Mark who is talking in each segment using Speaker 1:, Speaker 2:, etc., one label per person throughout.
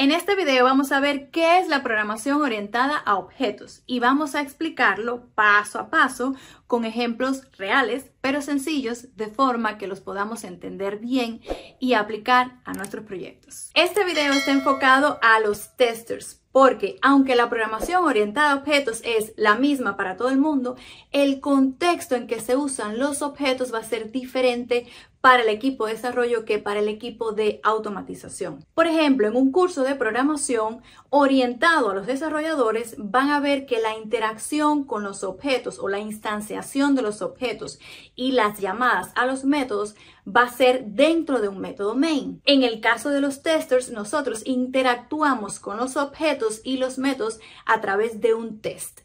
Speaker 1: En este video vamos a ver qué es la programación orientada a objetos y vamos a explicarlo paso a paso con ejemplos reales pero sencillos de forma que los podamos entender bien y aplicar a nuestros proyectos. Este video está enfocado a los testers porque aunque la programación orientada a objetos es la misma para todo el mundo, el contexto en que se usan los objetos va a ser diferente para el equipo de desarrollo que para el equipo de automatización. Por ejemplo, en un curso de programación orientado a los desarrolladores van a ver que la interacción con los objetos o la instanciación de los objetos y las llamadas a los métodos va a ser dentro de un método main. En el caso de los testers, nosotros interactuamos con los objetos y los métodos a través de un test.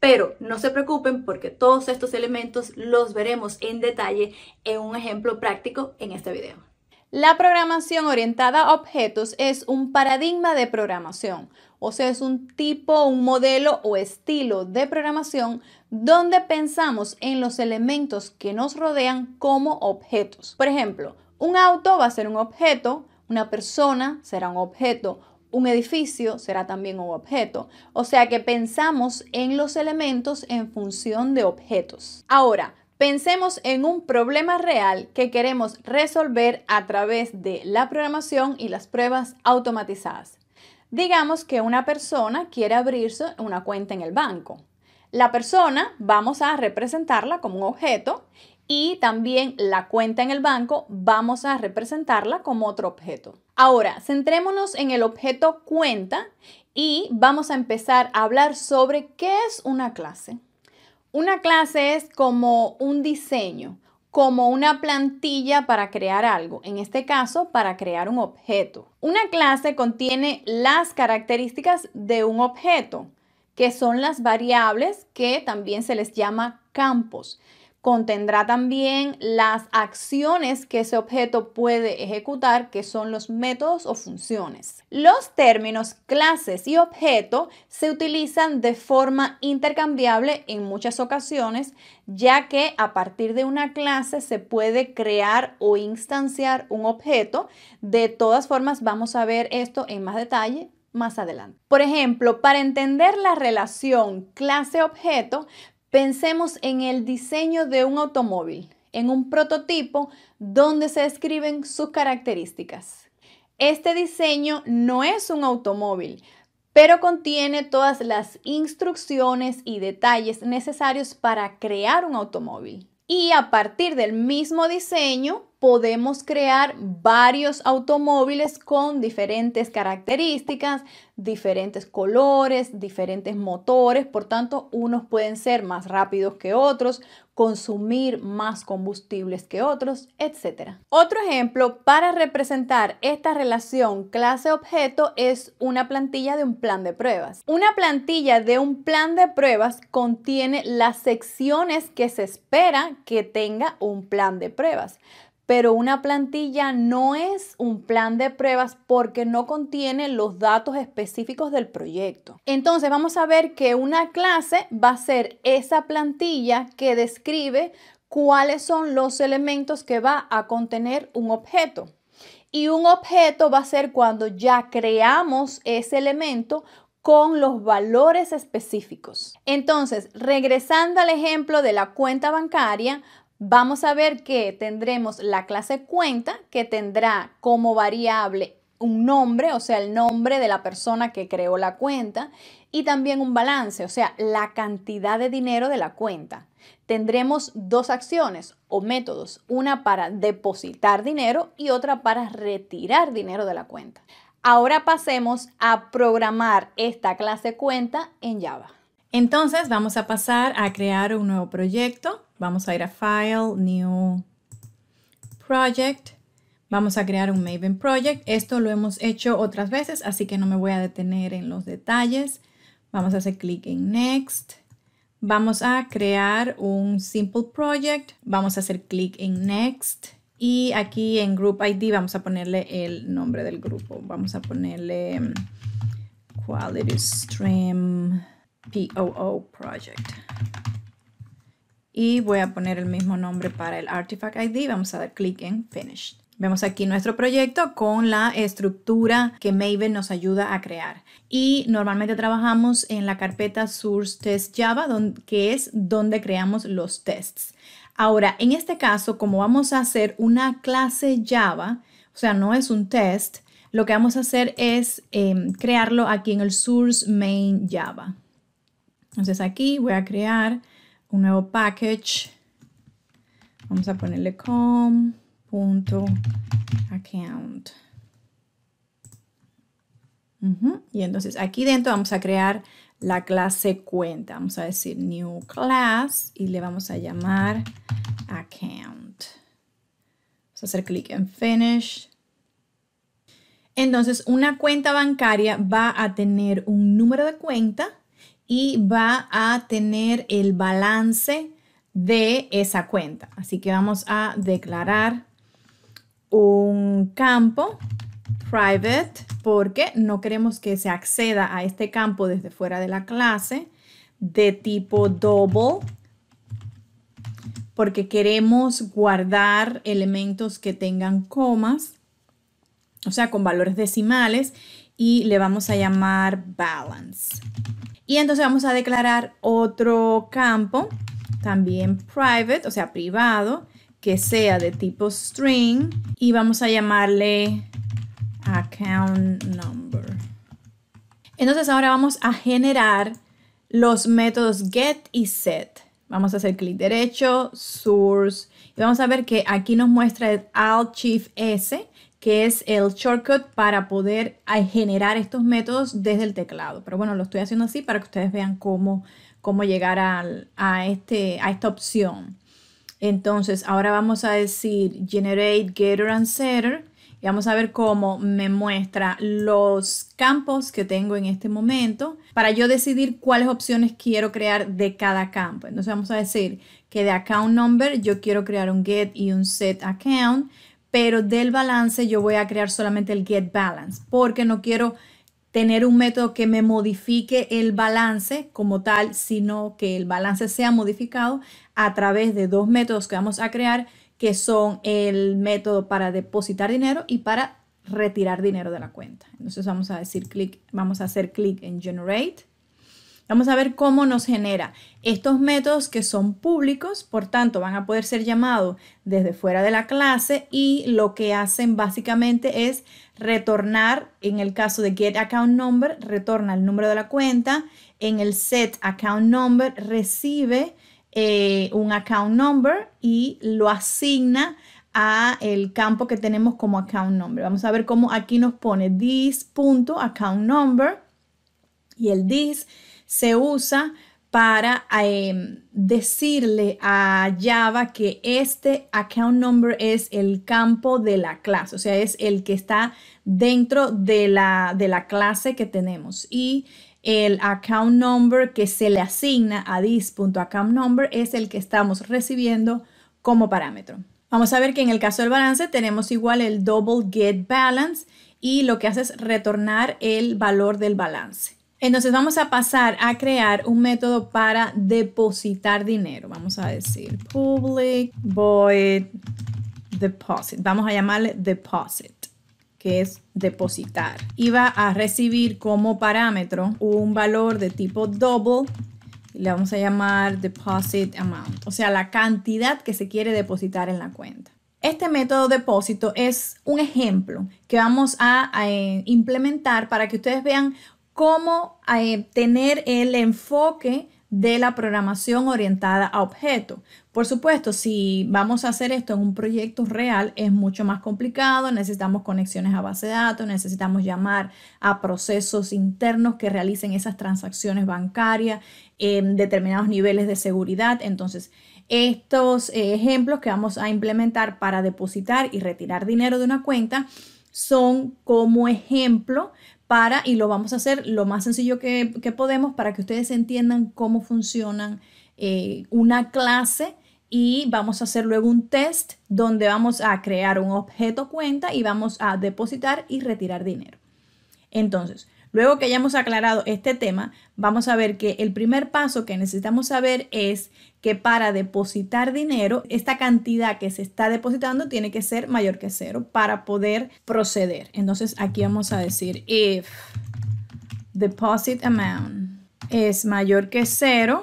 Speaker 1: Pero no se preocupen porque todos estos elementos los veremos en detalle en un ejemplo práctico en este video. La programación orientada a objetos es un paradigma de programación, o sea, es un tipo, un modelo o estilo de programación donde pensamos en los elementos que nos rodean como objetos. Por ejemplo, un auto va a ser un objeto, una persona será un objeto, un edificio será también un objeto. O sea que pensamos en los elementos en función de objetos. Ahora, pensemos en un problema real que queremos resolver a través de la programación y las pruebas automatizadas. Digamos que una persona quiere abrirse una cuenta en el banco. La persona vamos a representarla como un objeto y también la cuenta en el banco vamos a representarla como otro objeto. Ahora, centrémonos en el objeto cuenta y vamos a empezar a hablar sobre qué es una clase. Una clase es como un diseño, como una plantilla para crear algo, en este caso para crear un objeto. Una clase contiene las características de un objeto, que son las variables que también se les llama campos. Contendrá también las acciones que ese objeto puede ejecutar, que son los métodos o funciones. Los términos clases y objeto se utilizan de forma intercambiable en muchas ocasiones, ya que a partir de una clase se puede crear o instanciar un objeto. De todas formas, vamos a ver esto en más detalle más adelante. Por ejemplo, para entender la relación clase-objeto, Pensemos en el diseño de un automóvil, en un prototipo donde se describen sus características. Este diseño no es un automóvil, pero contiene todas las instrucciones y detalles necesarios para crear un automóvil. Y a partir del mismo diseño podemos crear varios automóviles con diferentes características, diferentes colores, diferentes motores. Por tanto, unos pueden ser más rápidos que otros, consumir más combustibles que otros, etc. Otro ejemplo para representar esta relación clase-objeto es una plantilla de un plan de pruebas. Una plantilla de un plan de pruebas contiene las secciones que se espera que tenga un plan de pruebas pero una plantilla no es un plan de pruebas porque no contiene los datos específicos del proyecto. Entonces vamos a ver que una clase va a ser esa plantilla que describe cuáles son los elementos que va a contener un objeto. Y un objeto va a ser cuando ya creamos ese elemento con los valores específicos. Entonces, regresando al ejemplo de la cuenta bancaria, vamos a ver que tendremos la clase cuenta que tendrá como variable un nombre, o sea, el nombre de la persona que creó la cuenta, y también un balance, o sea, la cantidad de dinero de la cuenta. Tendremos dos acciones o métodos, una para depositar dinero y otra para retirar dinero de la cuenta. Ahora pasemos a programar esta clase cuenta en Java. Entonces vamos a pasar a crear un nuevo proyecto. Vamos a ir a File, New Project. Vamos a crear un Maven Project. Esto lo hemos hecho otras veces, así que no me voy a detener en los detalles. Vamos a hacer clic en Next. Vamos a crear un Simple Project. Vamos a hacer clic en Next. Y aquí en Group ID vamos a ponerle el nombre del grupo. Vamos a ponerle mm, Quality Stream POO Project. Y voy a poner el mismo nombre para el Artifact ID. Vamos a dar clic en Finish. Vemos aquí nuestro proyecto con la estructura que Maven nos ayuda a crear. Y normalmente trabajamos en la carpeta Source Test Java, que es donde creamos los tests. Ahora, en este caso, como vamos a hacer una clase Java, o sea, no es un test, lo que vamos a hacer es em, crearlo aquí en el Source Main Java. Entonces aquí voy a crear un nuevo package. Vamos a ponerle com.account. punto Y entonces aquí dentro vamos a crear la clase cuenta. Vamos a decir new class y le vamos a llamar account. Vamos a hacer clic en finish. Entonces una cuenta bancaria va a tener un número de cuenta y va a tener el balance de esa cuenta. Así que vamos a declarar un campo private porque no queremos que se acceda a este campo desde fuera de la clase de tipo double porque queremos guardar elementos que tengan comas o sea, con valores decimales y le vamos a llamar balance. Y entonces vamos a declarar otro campo, también private, o sea, privado, que sea de tipo string y vamos a llamarle account number. Entonces ahora vamos a generar los métodos get y set. Vamos a hacer clic derecho, source, y vamos a ver que aquí nos muestra el alt shift S, que es el shortcut para poder eh, generar estos métodos desde el teclado. Pero bueno, lo estoy haciendo así para que ustedes vean cómo, cómo llegar a, este, a esta opción. Entonces, ahora vamos a decir generate, getter and setter. Y vamos a ver cómo me muestra los campos que tengo en este momento para yo decidir cuáles opciones quiero crear de cada campo. Entonces vamos a decir que de account number yo quiero crear un get y un set account, pero del balance yo voy a crear solamente el get balance porque no quiero tener un método que me modifique el balance como tal, sino que el balance sea modificado a través de dos métodos que vamos a crear, que son el método para depositar dinero y para retirar dinero de la cuenta. Entonces vamos a decir clic, vamos a hacer clic en generate Vamos a ver cómo nos genera estos métodos que son públicos, por tanto van a poder ser llamados desde fuera de la clase y lo que hacen básicamente es retornar, en el caso de GetAccountNumber, retorna el número de la cuenta, en el set account number recibe eh, un account number y lo asigna a el campo que tenemos como account number. Vamos a ver cómo aquí nos pone This.AccountNumber y el this se usa para em, decirle a Java que este account number es el campo de la clase, o sea, es el que está dentro de la, clase que tenemos. Y el account number que se le asigna a number es el que estamos recibiendo como parámetro. Vamos a ver que en el caso del balance tenemos igual el double get balance y lo que hace es retornar el valor del balance. Entonces vamos a pasar a crear un método para depositar dinero. Vamos a decir public void deposit. Vamos a llamarle deposit que es depositar. Y va a recibir como parámetro un valor de tipo double le vamos a llamar deposit amount, o sea, la cantidad que se quiere depositar en la cuenta. Este método depósito es un ejemplo que vamos a, eh, implementar para que ustedes vean cómo eh, tener el enfoque de la programación orientada a objeto. Por supuesto, si vamos a hacer esto en un proyecto real, es mucho más complicado, necesitamos conexiones a base de datos, necesitamos llamar a procesos internos que realicen esas transacciones bancarias en determinados niveles de seguridad. Entonces, estos eh, ejemplos que vamos a implementar para depositar y retirar dinero de una cuenta son como ejemplo y lo vamos a hacer lo más sencillo que, podemos para que ustedes entiendan cómo funcionan eh, una clase y vamos a hacer luego un test donde vamos a crear un objeto cuenta y vamos a depositar y retirar dinero. Entonces, Luego que hayamos aclarado este tema, vamos a ver que el primer paso que necesitamos saber es que para depositar dinero, esta cantidad que se está depositando tiene que ser mayor que cero para poder proceder. Entonces aquí vamos a decir if deposit amount es mayor que cero,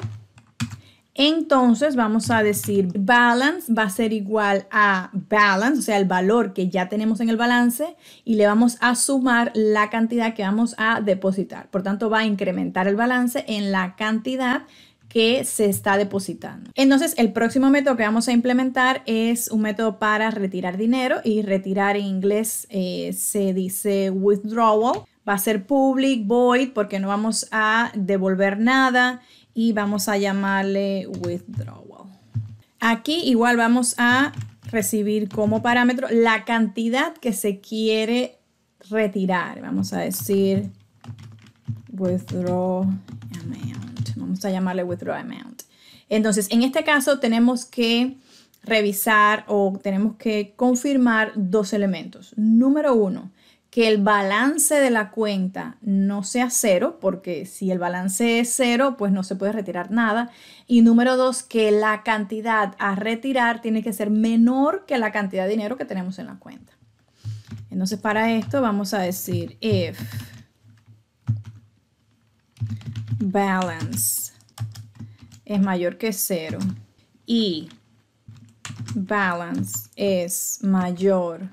Speaker 1: entonces vamos a decir balance va a ser igual a balance, o sea, el valor que ya tenemos en el balance y le vamos a sumar la cantidad que vamos a depositar. Por tanto, va a incrementar el balance en la cantidad que se está depositando. Entonces, el próximo método que vamos a implementar es un método para retirar dinero y retirar en inglés eh, se dice withdrawal. Va a ser public, void, porque no vamos a devolver nada y vamos a llamarle withdrawal. Aquí igual vamos a recibir como parámetro la cantidad que se quiere retirar. Vamos a decir withdraw amount. Vamos a llamarle withdraw amount. Entonces, en este caso tenemos que revisar o tenemos que confirmar dos elementos. Número uno, que el balance de la cuenta no sea cero, porque si el balance es cero, pues no se puede retirar nada. Y número dos, que la cantidad a retirar tiene que ser menor que la cantidad de dinero que tenemos en la cuenta. Entonces para esto vamos a decir if balance es mayor que cero y balance es mayor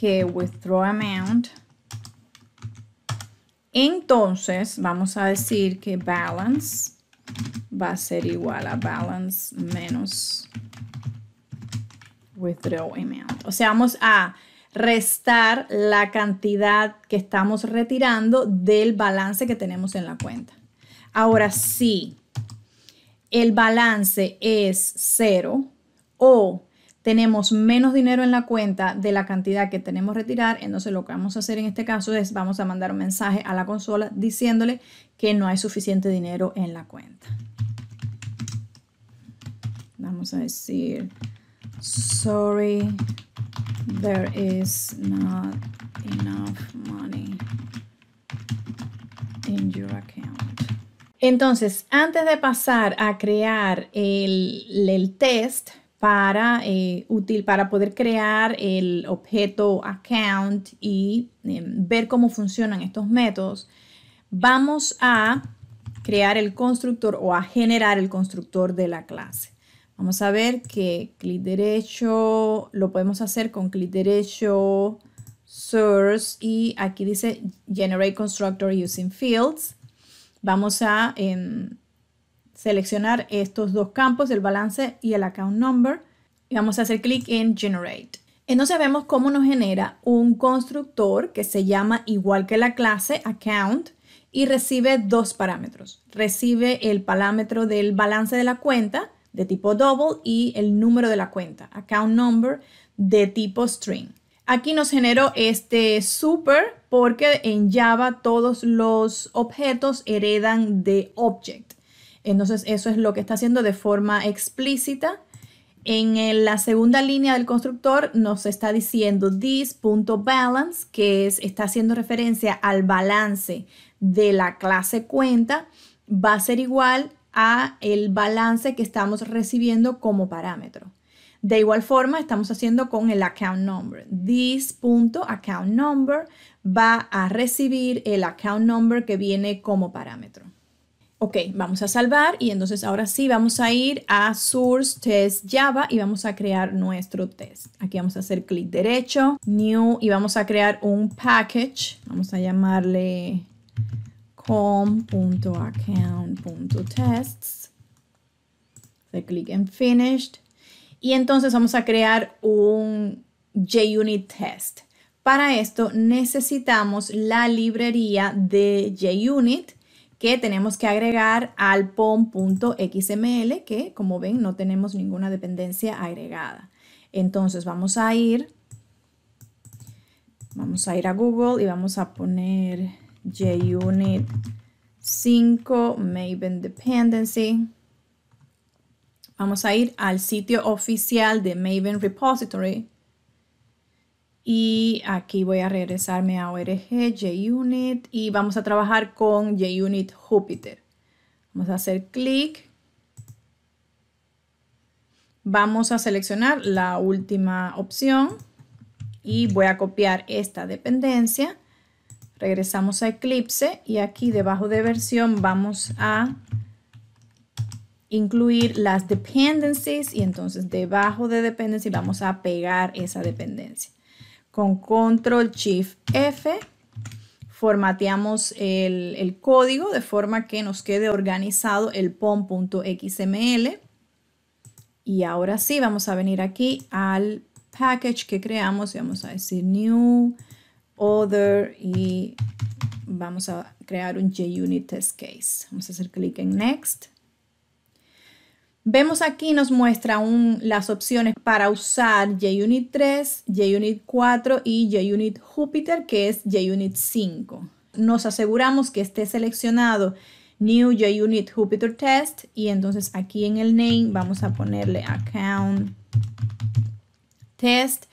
Speaker 1: que withdraw amount. Entonces vamos a decir que balance va a ser igual a balance menos withdraw amount. O sea, vamos a restar la cantidad que estamos retirando del balance que tenemos en la cuenta. Ahora, si el balance es cero o tenemos menos dinero en la cuenta de la cantidad que tenemos retirar, entonces lo que vamos a hacer en este caso es vamos a mandar un mensaje a la consola diciéndole que no hay suficiente dinero en la cuenta. Vamos a decir, sorry, there is not enough money in your account. Entonces, antes de pasar a crear el, el test, para, eh, útil para poder crear el objeto account y eh, ver cómo funcionan estos métodos, vamos a crear el constructor o a generar el constructor de la clase. Vamos a ver que clic derecho lo podemos hacer con clic derecho, source y aquí dice generate constructor using fields. Vamos a... Em, seleccionar estos dos campos, el balance y el account number, y vamos a hacer clic en Generate. Entonces vemos cómo nos genera un constructor que se llama igual que la clase account y recibe dos parámetros. Recibe el parámetro del balance de la cuenta de tipo double y el número de la cuenta, account number de tipo string. Aquí nos generó este super porque en Java todos los objetos heredan de object. Entonces, eso es lo que está haciendo de forma explícita. En la segunda línea del constructor nos está diciendo this.balance, que está haciendo referencia al balance de la clase cuenta, va a ser igual a el balance que estamos recibiendo como parámetro. De igual forma, estamos haciendo con el account number. This.account number va a recibir el account number que viene como parámetro. Ok, vamos a salvar y entonces ahora sí vamos a ir a Source Test Java y vamos a crear nuestro test. Aquí vamos a hacer clic derecho, New y vamos a crear un package. Vamos a llamarle com.account.tests. Hacer clic en Finished. Y entonces vamos a crear un JUnit test. Para esto necesitamos la librería de JUnit que tenemos que agregar al pom.xml, que como ven no tenemos ninguna dependencia agregada. Entonces vamos a ir, vamos a ir a Google y vamos a poner JUnit 5 Maven Dependency. Vamos a ir al sitio oficial de Maven Repository y aquí voy a regresarme a ORG, JUnit y vamos a trabajar con JUnit Jupyter. Vamos a hacer clic. Vamos a seleccionar la última opción y voy a copiar esta dependencia. Regresamos a Eclipse y aquí debajo de versión vamos a incluir las dependencies y entonces debajo de dependencia vamos a pegar esa dependencia con Control Shift F. Formateamos el, código de forma que nos quede organizado el pom.xml. Y ahora sí, vamos a venir aquí al package que creamos y vamos a decir new, other y vamos a crear un JUnit test case. Vamos a hacer clic en next. Vemos aquí nos muestra las opciones para usar JUnit 3, JUnit 4 y JUnit Jupiter que es JUnit 5. Nos aseguramos que esté seleccionado New JUnit Jupiter Test y entonces aquí en el name vamos a ponerle Account Test.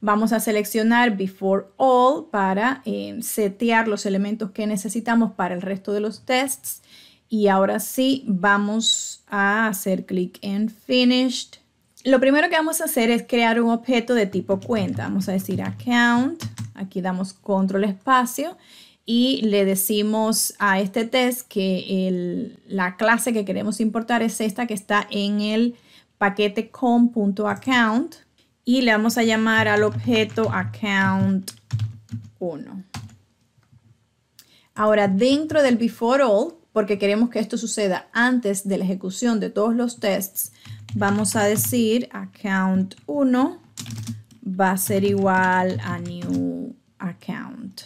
Speaker 1: Vamos a seleccionar Before All para eh, setear los elementos que necesitamos para el resto de los tests y ahora sí, vamos a hacer clic en Finished. Lo primero que vamos a hacer es crear un objeto de tipo cuenta. Vamos a decir account. Aquí damos control espacio y le decimos a este test que la clase que queremos importar es esta que está en el paquete com.account y le vamos a llamar al objeto account1. Ahora dentro del before all porque queremos que esto suceda antes de la ejecución de todos los tests, vamos a decir account 1 va a ser igual a new account.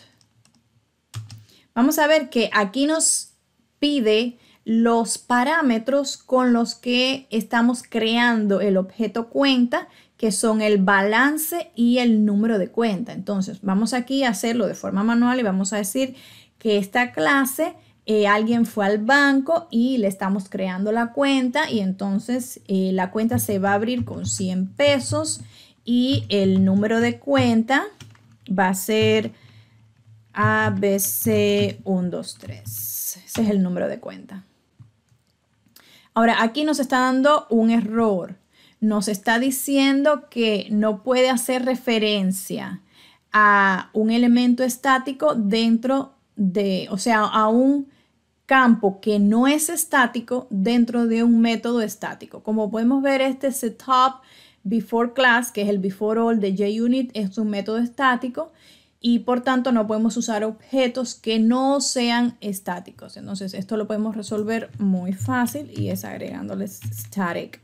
Speaker 1: Vamos a ver que aquí nos pide los parámetros con los que estamos creando el objeto cuenta, que son el balance y el número de cuenta. Entonces, vamos aquí a hacerlo de forma manual y vamos a decir que esta clase eh, alguien fue al banco y le estamos creando la cuenta y entonces eh, la cuenta se va a abrir con 100 pesos y el número de cuenta va a ser ABC123. Ese es el número de cuenta. Ahora, aquí nos está dando un error. Nos está diciendo que no puede hacer referencia a un elemento estático dentro de, o sea, a un campo que no es estático dentro de un método estático. Como podemos ver, este setup before class, que es el before all de JUnit, es un método estático y por tanto no podemos usar objetos que no sean estáticos. Entonces esto lo podemos resolver muy fácil y es agregándoles static.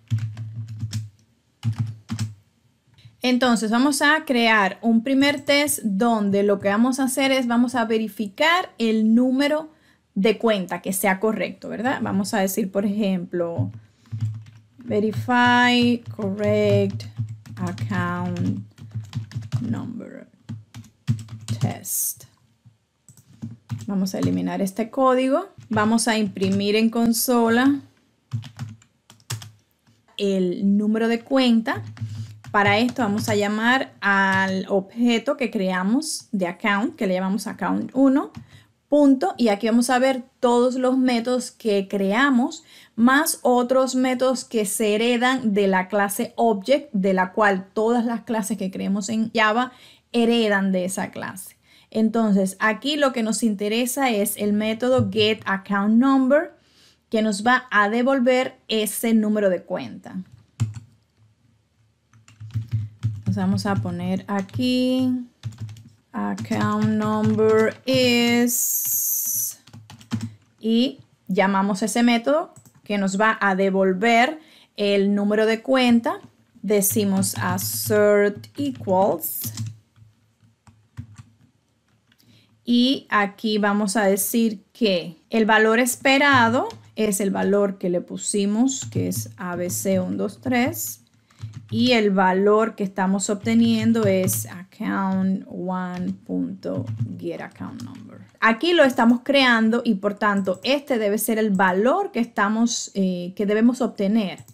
Speaker 1: Entonces vamos a crear un primer test donde lo que vamos a hacer es vamos a verificar el número de cuenta que sea correcto, ¿verdad? Vamos a decir, por ejemplo, verify correct account number test. Vamos a eliminar este código. Vamos a imprimir en consola el número de cuenta. Para esto vamos a llamar al objeto que creamos de account, que le llamamos account 1 punto y aquí vamos a ver todos los métodos que creamos más otros métodos que se heredan de la clase object de la cual todas las clases que creemos en Java heredan de esa clase. Entonces aquí lo que nos interesa es el método getAccountNumber que nos va a devolver ese número de cuenta. Nos vamos a poner aquí Account number is. Y llamamos ese método que nos va a devolver el número de cuenta. Decimos assert equals. Y aquí vamos a decir que el valor esperado es el valor que le pusimos, que es ABC123. Y el valor que estamos obteniendo es one account number. Aquí lo estamos creando y por tanto este debe ser el valor que estamos eh, que debemos obtener.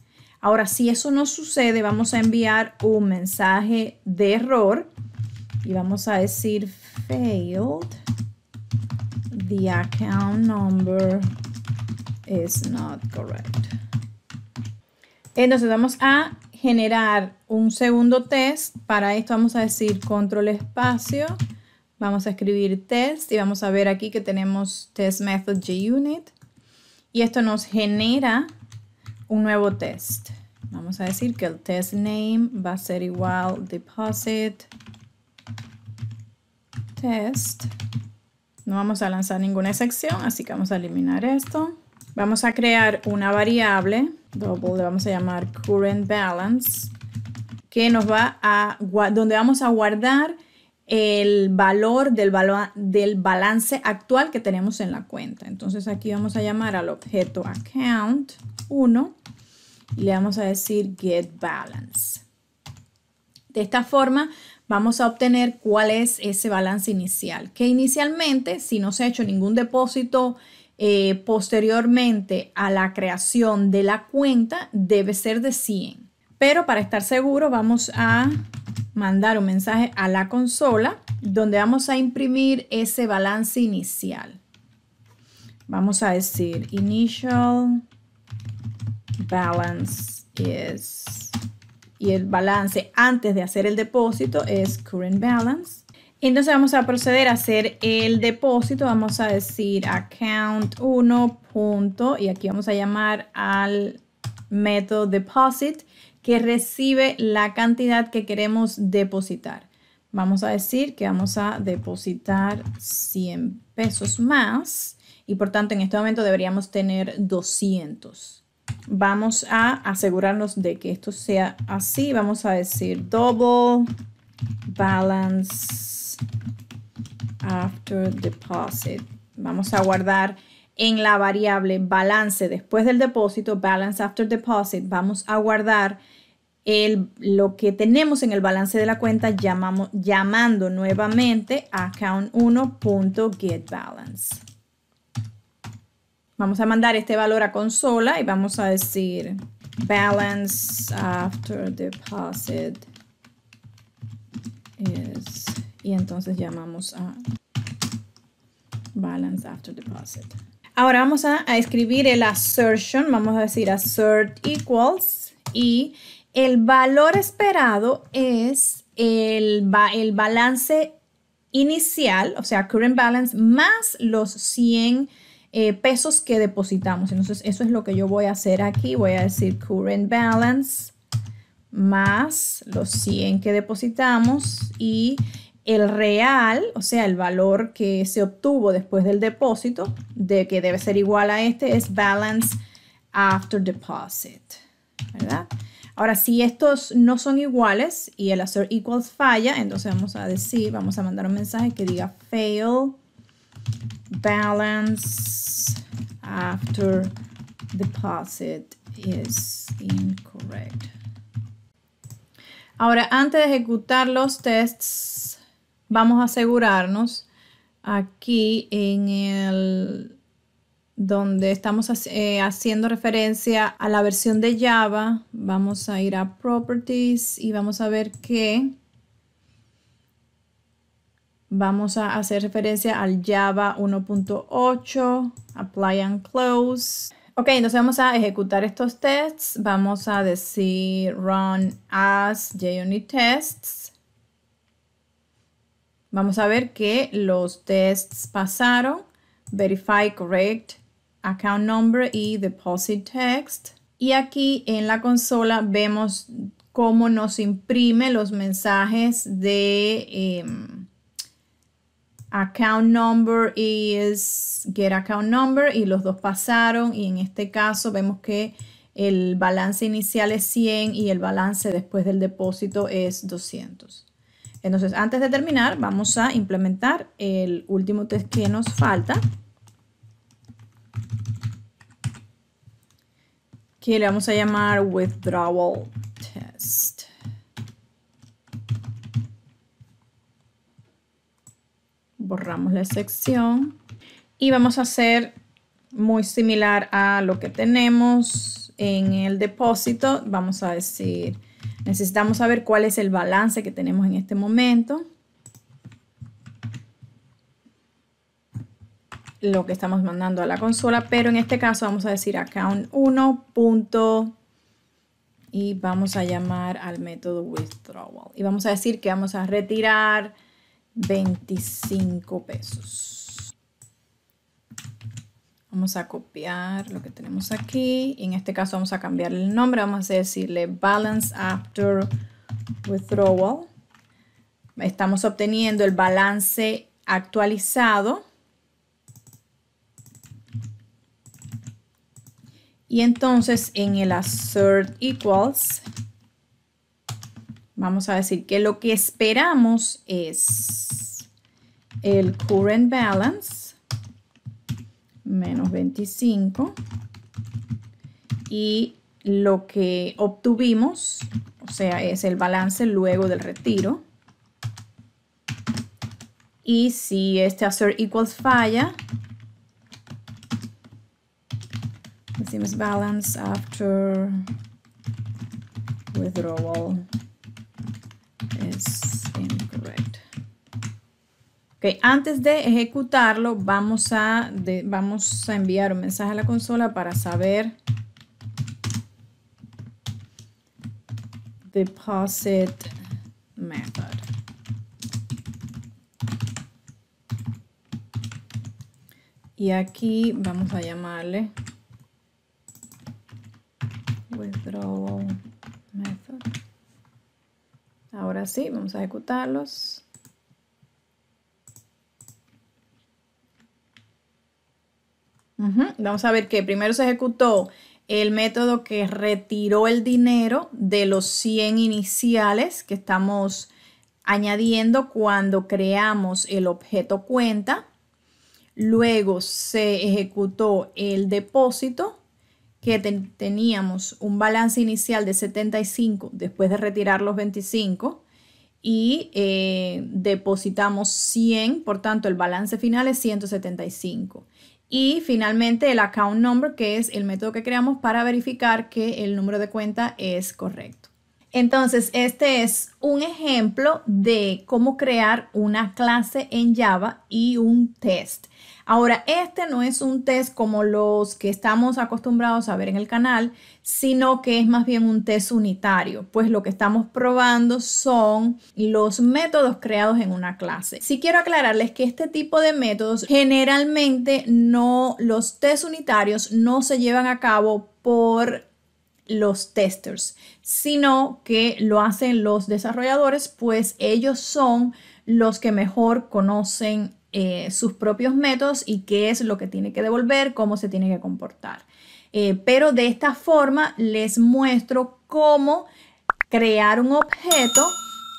Speaker 1: Ahora si eso no sucede vamos a enviar un mensaje de error y vamos a decir failed the account number is not correct. Entonces vamos a generar un segundo test. Para esto vamos a decir control espacio. Vamos a escribir test y vamos a ver aquí que tenemos test method JUnit. Y esto nos genera un nuevo test. Vamos a decir que el test name va a ser igual deposit test. No vamos a lanzar ninguna excepción, así que vamos a eliminar esto. Vamos a crear una variable le vamos a llamar current balance, que nos va a, donde vamos a guardar el valor del, del balance actual que tenemos en la cuenta. Entonces aquí vamos a llamar al objeto account 1 y le vamos a decir get balance. De esta forma vamos a obtener cuál es ese balance inicial, que inicialmente si no se ha hecho ningún depósito eh, posteriormente a la creación de la cuenta debe ser de 100. Pero para estar seguro vamos a mandar un mensaje a la consola donde vamos a imprimir ese balance inicial. Vamos a decir initial balance is y el balance antes de hacer el depósito es current balance entonces vamos a proceder a hacer el depósito. Vamos a decir account 1. Punto, y aquí vamos a llamar al método deposit que recibe la cantidad que queremos depositar. Vamos a decir que vamos a depositar 100 pesos más y por tanto en este momento deberíamos tener 200. Vamos a asegurarnos de que esto sea así. Vamos a decir double balance after deposit. Vamos a guardar en la variable balance después del depósito, balance after deposit, vamos a guardar lo que tenemos en el balance de la cuenta llamando nuevamente account1.getBalance. Vamos a mandar este valor a consola y vamos a decir balance after deposit is y entonces llamamos a balance after deposit. Ahora vamos a, escribir el assertion, vamos a decir assert equals y el valor esperado es el, el balance inicial, o sea, current balance más los 100 eh, pesos que depositamos. Entonces, eso es lo que yo voy a hacer aquí. Voy a decir current balance más los 100 que depositamos y el real, o sea, el valor que se obtuvo después del depósito, de que debe ser igual a este, es balance after deposit, ¿verdad? Ahora, si estos no son iguales y el assert equals falla, entonces vamos a decir, vamos a mandar un mensaje que diga fail balance after deposit is incorrect. Ahora, antes de ejecutar los tests, vamos a asegurarnos aquí en el donde estamos eh, haciendo referencia a la versión de Java, vamos a ir a Properties y vamos a ver que vamos a hacer referencia al Java 1.8, Apply and Close. Ok, entonces vamos a ejecutar estos tests. Vamos a decir run as JUnit tests Vamos a ver que los tests pasaron. Verify correct account number y deposit text. Y aquí en la consola vemos cómo nos imprime los mensajes de em, account number is get account number y los dos pasaron y en este caso vemos que el balance inicial es 100 y el balance después del depósito es 200. Entonces, antes de terminar, vamos a implementar el último test que nos falta. Que le vamos a llamar withdrawal test. Borramos la sección. Y vamos a hacer muy similar a lo que tenemos en el depósito. Vamos a decir Necesitamos saber cuál es el balance que tenemos en este momento. Lo que estamos mandando a la consola, pero en este caso vamos a decir account 1. y vamos a llamar al método withdrawal. Y vamos a decir que vamos a retirar 25 pesos. Vamos a copiar lo que tenemos aquí. en este caso vamos a cambiar el nombre. Vamos a decirle balance after withdrawal. Estamos obteniendo el balance actualizado. Y entonces en el assert equals vamos a decir que lo que esperamos es el current balance menos 25 y lo que obtuvimos, o sea, es el balance luego del retiro. Y si este assert equals falla, decimos balance after withdrawal is incorrect. Antes de ejecutarlo, vamos a, vamos a enviar un mensaje a la consola para saber deposit method. Y aquí vamos a llamarle withdrawal method. Ahora sí, vamos a ejecutarlos. Vamos a ver que primero se ejecutó el método que retiró el dinero de los 100 iniciales que estamos añadiendo cuando creamos el objeto cuenta. Luego se ejecutó el depósito que teníamos un balance inicial de 75 después de retirar los 25 y eh, depositamos 100, por tanto el balance final es 175. Y finalmente el account number, que es el método que creamos para verificar que el número de cuenta es correcto. Entonces, este es un ejemplo de cómo crear una clase en Java y un test Ahora, este no es un test como los que estamos acostumbrados a ver en el canal, sino que es más bien un test unitario, pues lo que estamos probando son los métodos creados en una clase. Si quiero aclararles que este tipo de métodos generalmente no, los test unitarios no se llevan a cabo por los testers, sino que lo hacen los desarrolladores, pues ellos son los que mejor conocen eh, sus propios métodos y qué es lo que tiene que devolver, cómo se tiene que comportar. Eh, pero de esta forma les muestro cómo crear un objeto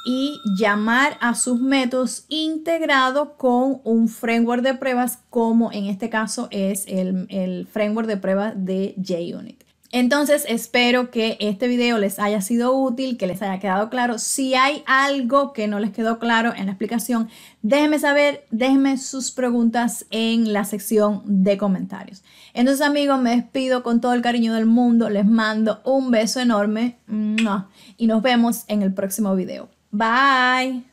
Speaker 1: y llamar a sus métodos integrado con un framework de pruebas como en este caso es el, el framework de pruebas de JUnit. Entonces, espero que este video les haya sido útil, que les haya quedado claro. Si hay algo que no les quedó claro en la explicación, déjenme saber, déjenme sus preguntas en la sección de comentarios. Entonces, amigos, me despido con todo el cariño del mundo. Les mando un beso enorme y nos vemos en el próximo video. Bye.